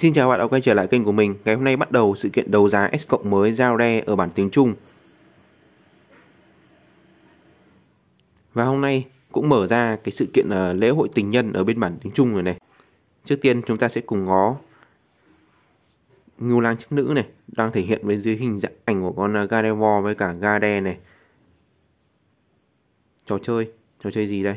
Xin chào bạn đã quay trở lại kênh của mình. Ngày hôm nay bắt đầu sự kiện đấu giá S cộng mới giao re ở bản tiếng Trung. Và hôm nay cũng mở ra cái sự kiện ờ, lễ hội tình nhân ở bên bản tiếng Trung rồi này. Trước tiên chúng ta sẽ cùng ngó Ngưu lang chức nữ này đang thể hiện với dưới hình dạng ảnh của con ờ, Gardevoir với cả Gade này. Trò chơi, trò chơi gì đây?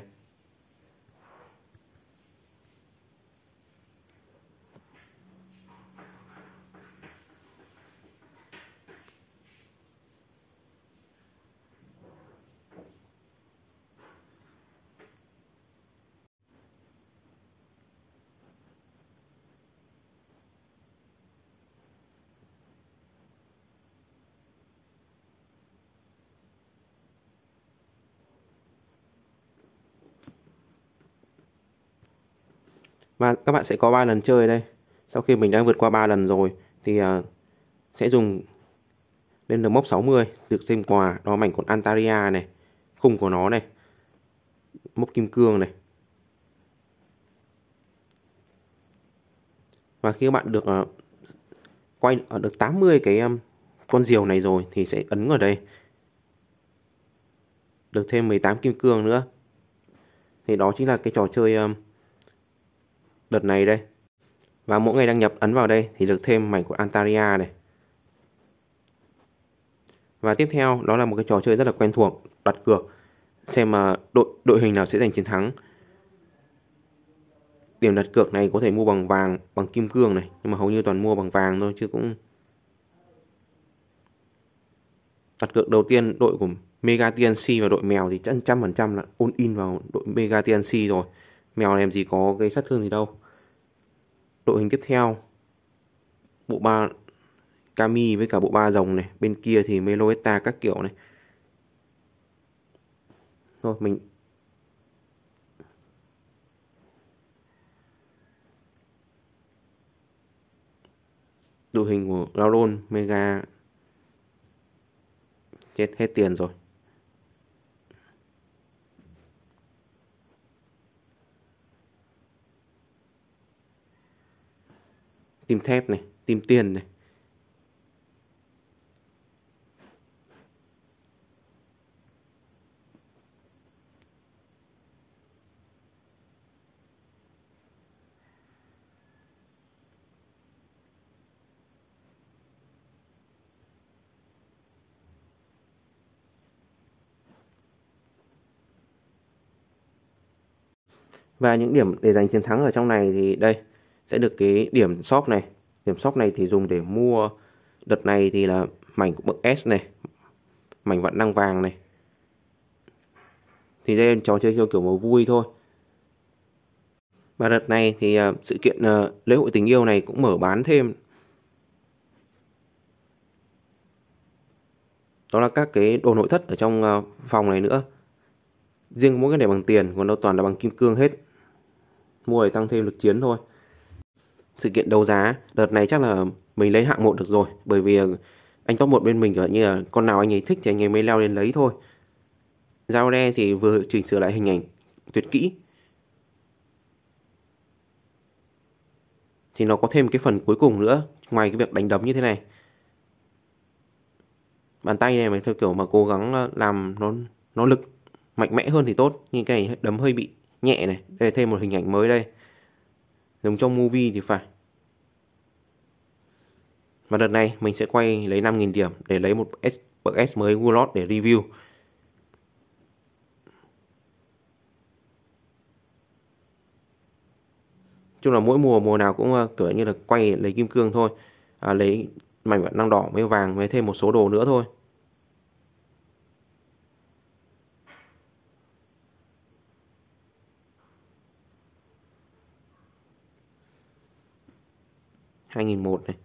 và các bạn sẽ có 3 lần chơi đây sau khi mình đã vượt qua 3 lần rồi thì uh, sẽ dùng lên được mốc 60 được xem quà đó mảnh con Antaria này khung của nó này mốc kim cương này và khi các bạn được uh, quay ở ờ, được 80 cái um, con diều này rồi thì sẽ ấn vào đây được thêm 18 kim cương nữa thì đó chính là cái trò chơi um, đợt này đây. Và mỗi ngày đăng nhập ấn vào đây thì được thêm mảnh của Antaria này. Và tiếp theo đó là một cái trò chơi rất là quen thuộc, đặt cược xem mà đội đội hình nào sẽ giành chiến thắng. Điểm đặt cược này có thể mua bằng vàng, bằng kim cương này, nhưng mà hầu như toàn mua bằng vàng thôi chứ cũng đặt cược đầu tiên đội của Mega TNC và đội mèo thì chắc trăm phần trăm là ôn in vào đội Mega TNC rồi. Mèo làm gì có cái sát thương gì đâu đội hình tiếp theo bộ ba Kami với cả bộ ba rồng này bên kia thì meloeta các kiểu này thôi mình đội hình của Lauron Mega chết hết tiền rồi tìm thép này tìm tiền này và những điểm để giành chiến thắng ở trong này thì đây sẽ được cái điểm shop này điểm shop này thì dùng để mua đợt này thì là mảnh của bậc S này mảnh vạn năng vàng này thì đây là trò chơi theo kiểu màu vui thôi và đợt này thì à, sự kiện à, lễ hội tình yêu này cũng mở bán thêm đó là các cái đồ nội thất ở trong à, phòng này nữa riêng mỗi cái này bằng tiền còn đâu toàn là bằng kim cương hết mua để tăng thêm lực chiến thôi sự kiện đấu giá đợt này chắc là mình lấy hạng một được rồi bởi vì ờ, anh top một bên mình kiểu như là con nào anh ấy thích thì anh ấy mới leo lên lấy thôi giao đe thì vừa chỉnh sửa lại hình ảnh tuyệt kỹ thì nó có thêm cái phần cuối cùng nữa ngoài cái việc đánh đấm như thế này bàn tay này mà theo kiểu mà cố gắng ờ, làm nó nó lực mạnh mẽ hơn thì tốt nhưng cái này đấm hơi bị nhẹ này đây thêm một hình ảnh mới đây giống trong movie thì phải và đợt này mình sẽ quay lấy 5.000 điểm để lấy một S, bậc S mới Gulot để review chung là mỗi mùa mùa nào cũng ờ, kiểu như là quay lấy kim cương thôi à, lấy mảnh năng đỏ với vàng với thêm một số đồ nữa thôi 2001 này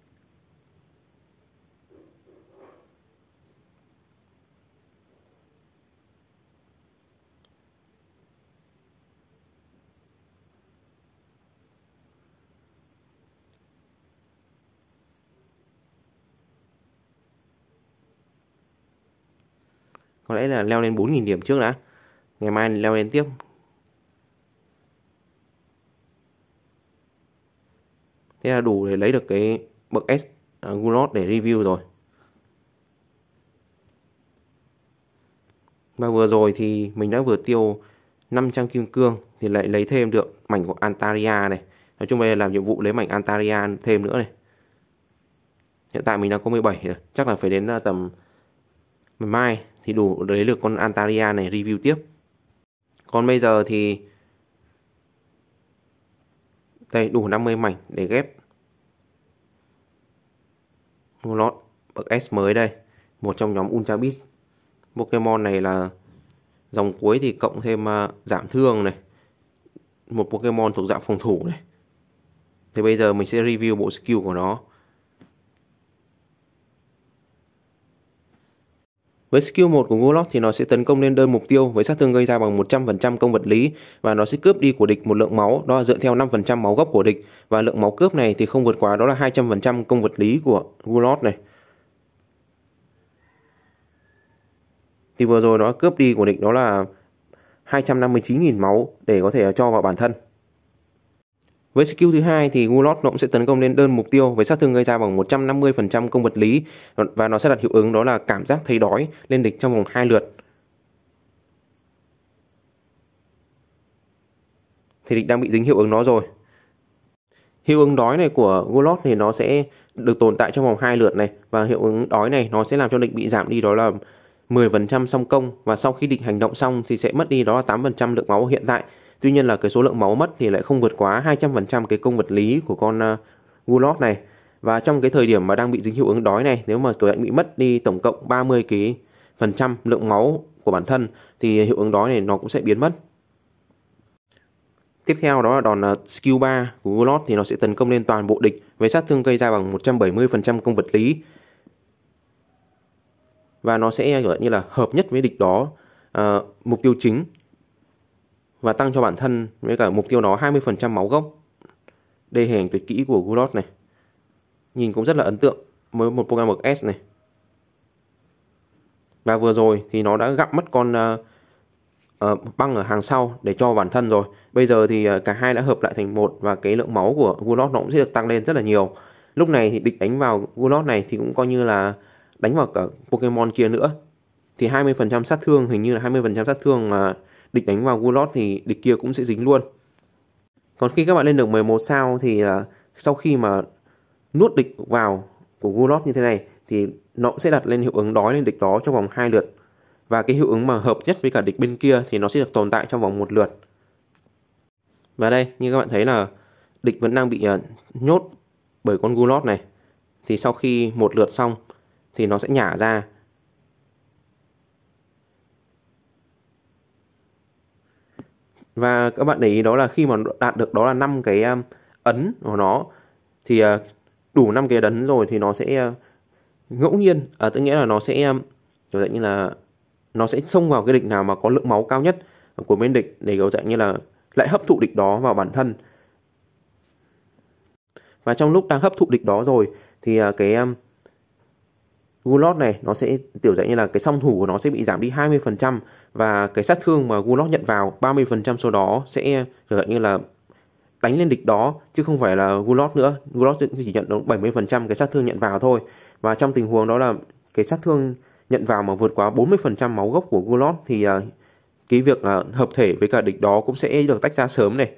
có lẽ là leo lên 4.000 điểm trước đã ngày mai leo lên tiếp thế là đủ để lấy được cái bậc S à, Gulot để review rồi và vừa rồi thì mình đã vừa tiêu 500 kim cương thì lại lấy thêm được mảnh của Antaria này nói chung là làm nhiệm vụ lấy mảnh Antaria thêm nữa này hiện tại mình đang có 17 rồi chắc là phải đến à, tầm mai thì đủ lấy được con Antaria này review tiếp còn bây giờ thì đây đủ 50 mảnh để ghép Mua lót bậc S mới đây Một trong nhóm Ultra Beast Pokemon này là Dòng cuối thì cộng thêm uh, giảm thương này Một Pokemon thuộc dạng phòng thủ này Thì bây giờ mình sẽ review bộ skill của nó Với skill 1 của Golok thì nó sẽ tấn công lên đơn mục tiêu với sát thương gây ra bằng 100% công vật lý và nó sẽ cướp đi của địch một lượng máu, đó là dựa theo 5% máu gốc của địch và lượng máu cướp này thì không vượt quá đó là 200% công vật lý của Golok này. Thì vừa rồi nó cướp đi của địch đó là 259.000 máu để có thể cho vào bản thân. Với skill thứ hai thì Gulot nó cũng sẽ tấn công lên đơn mục tiêu với sát thương gây ra bằng 150% công vật lý và nó sẽ đặt hiệu ứng đó là cảm giác thấy đói lên địch trong vòng hai lượt. Thì địch đang bị dính hiệu ứng nó rồi. Hiệu ứng đói này của Gulot thì nó sẽ được tồn tại trong vòng hai lượt này và hiệu ứng đói này nó sẽ làm cho địch bị giảm đi đó là 10% song công và sau khi địch hành động xong thì sẽ mất đi đó là 8% lượng máu hiện tại Tuy nhiên là cái số lượng máu mất thì lại không vượt quá 200% cái công vật lý của con uh, à, Gulot này. Và trong cái thời điểm mà đang bị dính hiệu ứng đói này, nếu mà tôi lại bị mất đi tổng cộng 30 cái phần trăm lượng máu của bản thân thì hiệu ứng đói này nó cũng sẽ biến mất. Tiếp theo đó là đòn à, skill 3 của Golot thì nó sẽ tấn công lên toàn bộ địch với sát thương gây ra bằng 170% công vật lý. Và nó sẽ gọi như là hợp nhất với địch đó à, mục tiêu chính và tăng cho bản thân với cả mục tiêu nó 20% máu gốc. đề hình tuyệt kỹ của Gulot này. Nhìn cũng rất là ấn tượng với một Pokemon S này. Và vừa rồi thì nó đã gặm mất con uh, uh, băng ở hàng sau để cho bản thân rồi. Bây giờ thì uh, cả hai đã hợp lại thành một và cái lượng máu của Gulot nó cũng sẽ được tăng lên rất là nhiều. Lúc này thì địch đánh vào Gulot này thì cũng coi như là đánh vào cả Pokemon kia nữa. Thì 20% sát thương hình như là 20% sát thương mà uh, địch đánh vào Gulot thì địch kia cũng sẽ dính luôn còn khi các bạn lên được 11 sao thì uh, sau khi mà nuốt địch vào của Gulot như thế này thì nó cũng sẽ đặt lên hiệu ứng đói lên địch đó trong vòng hai lượt và cái hiệu ứng mà hợp nhất với cả địch bên kia thì nó sẽ được tồn tại trong vòng một lượt và đây như các bạn thấy là địch vẫn đang bị uh, nhốt bởi con Gulot này thì sau khi một lượt xong thì nó sẽ nhả ra và các bạn để ý đó là khi mà đạt được đó là năm cái um, ấn của nó thì à, đủ năm cái ấn rồi thì nó sẽ à, ngẫu nhiên à, tức nghĩa là nó sẽ um, kiểu dạng như là nó sẽ xông vào cái địch nào mà có lượng máu cao nhất của bên địch để kiểu dạng như là lại hấp thụ địch đó vào bản thân và trong lúc đang hấp thụ địch đó rồi thì à, cái um, Gulot này nó sẽ tiểu dạng như là cái song thủ của nó sẽ bị giảm đi 20% và cái sát thương mà Gulot nhận vào 30% số đó sẽ kiểu dạng như là đánh lên địch đó chứ không phải là Gulot nữa. Gulot chỉ nhận được 70% cái sát thương nhận vào thôi. Và trong tình huống đó là cái sát thương nhận vào mà vượt quá 40% máu gốc của Gulot thì à, cái việc à, hợp thể với cả địch đó cũng sẽ được tách ra sớm này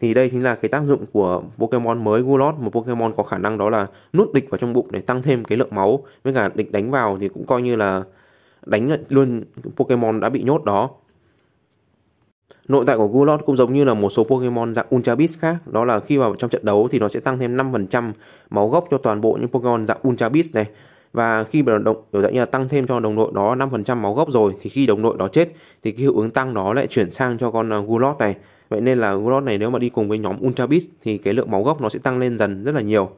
thì đây chính là cái tác dụng của Pokemon mới Gulot một Pokemon có khả năng đó là nuốt địch vào trong bụng để tăng thêm cái lượng máu với cả địch đánh vào thì cũng coi như là đánh luôn Pokemon đã bị nhốt đó Nội tại của Gulot cũng giống như là một số Pokemon dạng Ultra Beast khác, đó là khi vào trong trận đấu thì nó sẽ tăng thêm 5% máu gốc cho toàn bộ những Pokemon dạng Ultra Beast này. Và khi mà động, kiểu dạng như là tăng thêm cho đồng đội đó 5% máu gốc rồi thì khi đồng đội đó chết thì cái hiệu ứng tăng đó lại chuyển sang cho con ờ, Gulot này. Vậy nên là Growth này nếu mà đi cùng với nhóm Ultra Beast thì cái lượng máu gốc nó sẽ tăng lên dần rất là nhiều.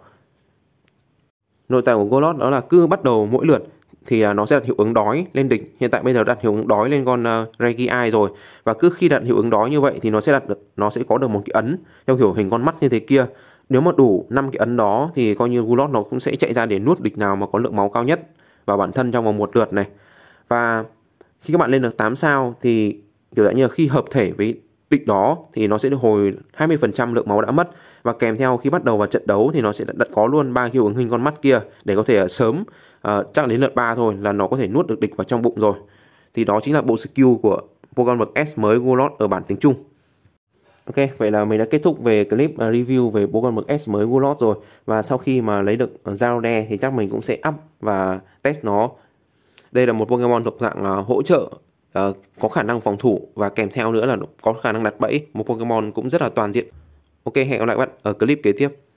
Nội tại của Golot đó là cứ bắt đầu mỗi lượt thì à, nó sẽ đặt hiệu ứng đói lên địch. Hiện tại bây giờ đặt hiệu ứng đói lên con uh, à, Regii rồi và cứ khi đặt hiệu ứng đói như vậy thì nó sẽ đặt được nó sẽ có được một cái ấn theo kiểu hình con mắt như thế kia. Nếu mà đủ năm cái ấn đó thì coi như Golot nó cũng sẽ chạy ra để nuốt địch nào mà có lượng máu cao nhất vào bản thân trong vòng một lượt này. Và khi các bạn lên được 8 sao thì kiểu dạng như là khi hợp thể với địch đó thì nó sẽ được hồi 20% lượng máu đã mất và kèm theo khi bắt đầu vào trận đấu thì nó sẽ đặt có luôn ba hiệu ứng hình con mắt kia để có thể ờ, sớm uh, ờ, chắc đến lượt 3 thôi là nó có thể nuốt được địch vào trong bụng rồi. Thì đó chính là bộ skill của Pokemon bậc S mới Golot ở bản tiếng Trung. Ok, vậy là mình đã kết thúc về clip ờ, review về Pokemon bậc S mới Golot rồi và sau khi mà lấy được Zalode thì chắc mình cũng sẽ up và test nó. Đây là một Pokemon thuộc dạng hỗ trợ uh, có khả năng phòng thủ và kèm theo nữa là có khả năng đặt bẫy một Pokemon cũng rất là toàn diện. Ok, hẹn gặp lại các bạn ở clip kế tiếp.